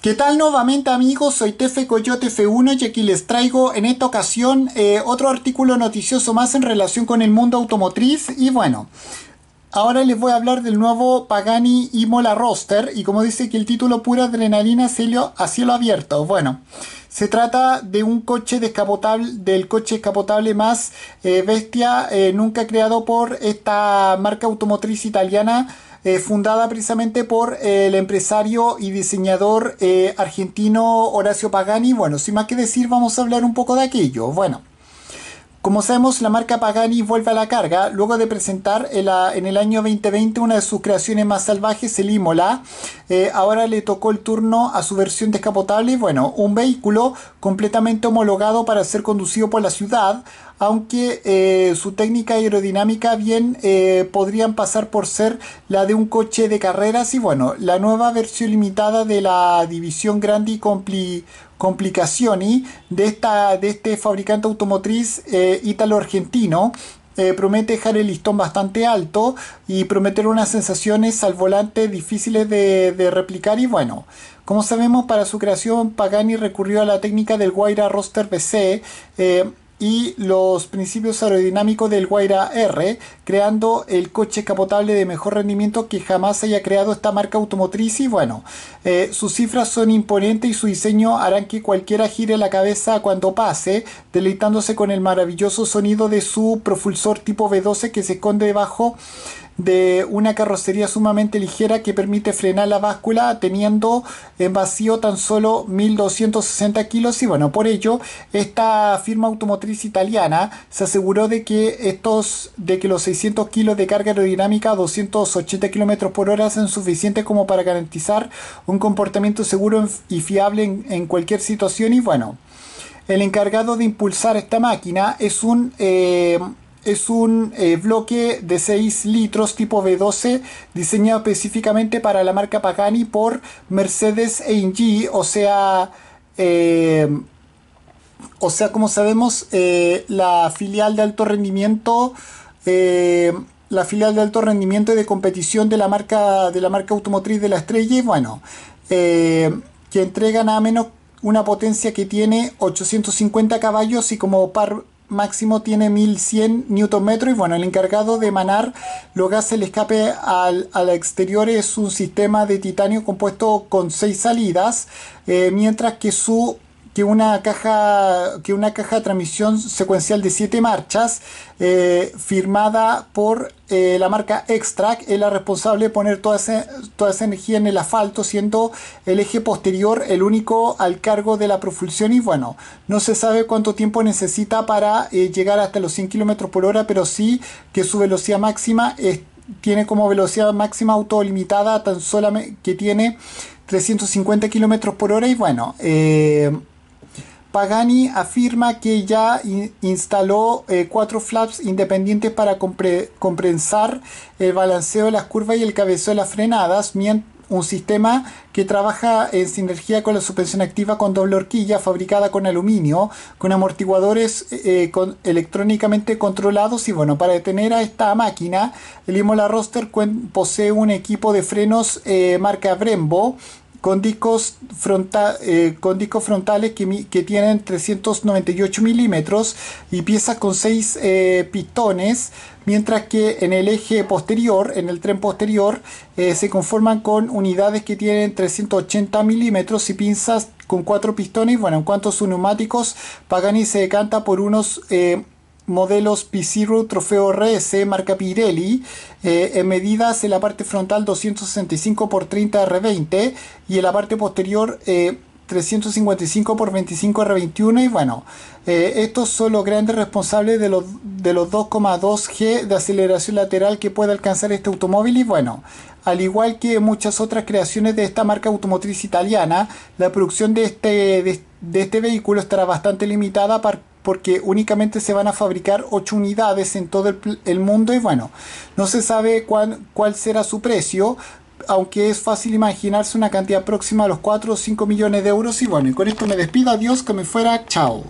¿Qué tal nuevamente amigos? Soy Tefe Coyote F1 y aquí les traigo en esta ocasión eh, otro artículo noticioso más en relación con el mundo automotriz y bueno, ahora les voy a hablar del nuevo Pagani Imola Roster y como dice que el título pura adrenalina celio a cielo abierto, bueno... Se trata de un coche descapotable, del coche descapotable más eh, bestia eh, nunca creado por esta marca automotriz italiana. Eh, fundada precisamente por el empresario y diseñador argentino Horacio Pagani. Bueno, sin más que decir, vamos a hablar un poco de aquello. Bueno. Como sabemos, la marca Pagani vuelve a la carga luego de presentar en, el año 2020 una de sus creaciones más salvajes, el Imola. Eh, ahora le tocó el turno a su versión descapotable, bueno, un vehículo completamente homologado para ser conducido por la ciudad, aunque eh, su técnica aerodinámica bien eh, podrían pasar por ser la de un coche de carreras y bueno, la nueva versión limitada de la división Grandi compli Complicazioni de, esta, de este fabricante automotriz eh, ítalo-argentino eh, promete dejar el listón bastante alto y prometer unas sensaciones al volante difíciles de, replicar y bueno. Como sabemos, para su creación Pagani recurrió a la técnica del Guaira Roster BC, eh, y los principios aerodinámicos del Guaira R, creando el coche capotable de mejor rendimiento que jamás haya creado esta marca automotriz. Y bueno, eh, sus cifras son imponentes y su diseño harán que cualquiera gire la cabeza cuando pase, deleitándose con el maravilloso sonido de su propulsor tipo V12 que se esconde debajo de una carrocería sumamente ligera que permite frenar la báscula teniendo en vacío tan solo 1260 kilos y bueno, por ello esta firma automotriz italiana se aseguró de que estos, de que los 600 kilos de carga aerodinámica a 280 kilómetros por hora son suficientes como para garantizar un comportamiento seguro y fiable en, cualquier situación y bueno, el encargado de impulsar esta máquina es un eh, es un eh, bloque de 6 litros tipo V12 diseñado específicamente para la marca Pagani por Mercedes AMG, e o sea, eh, o sea, como sabemos, eh, la filial de alto rendimiento, la filial de alto rendimiento de competición de la marca de la marca automotriz de la Estrella, bueno, que entrega nada menos una potencia que tiene 850 caballos y como par máximo tiene 1100 Nm y bueno, el encargado de emanar lo que hace el escape al, al exterior es un sistema de titanio compuesto con 6 salidas, eh, mientras que su que una caja, que una caja de transmisión secuencial de 7 marchas eh, firmada por eh, la marca Extract es la responsable de poner toda esa, toda esa energía en el asfalto, siendo el eje posterior el único al cargo de la propulsión y bueno, no se sabe cuánto tiempo necesita para eh, llegar hasta los 100 km por hora, pero sí que su velocidad máxima es, tiene como velocidad máxima autolimitada tan solamente que tiene 350 km por hora y bueno, eh, Pagani afirma que ya instaló eh, cuatro flaps independientes para compensar el balanceo de las curvas y el cabeceo de las frenadas, un sistema que trabaja en sinergia con la suspensión activa con doble horquilla fabricada con aluminio, con amortiguadores eh, eh, electrónicamente controlados y bueno, para detener a esta máquina, el Imola Roster posee un equipo de frenos marca Brembo con discos eh, frontales que, que, tienen 398 milímetros y piezas con 6 eh, pistones, mientras que en el eje posterior, en el tren posterior, eh, se conforman con unidades que tienen 380 milímetros y pinzas con 4 pistones. Bueno, en cuanto a sus neumáticos, Pagani se decanta por unos modelos P-Zero Trofeo RS eh, marca Pirelli eh, en medidas en la parte frontal 265 x 30 R20 y en la parte posterior 355 x 25 R21 y bueno eh, estos son los grandes responsables de los, de los 2,2 G de aceleración lateral que puede alcanzar este automóvil y bueno al igual que muchas otras creaciones de esta marca automotriz italiana la producción de este, de, este vehículo estará bastante limitada para porque únicamente se van a fabricar 8 unidades en todo el, mundo y bueno, no se sabe cuál será su precio, aunque es fácil imaginarse una cantidad próxima a los 4 o 5 millones de euros. Y bueno, y con esto me despido, adiós, que me fuera, chao.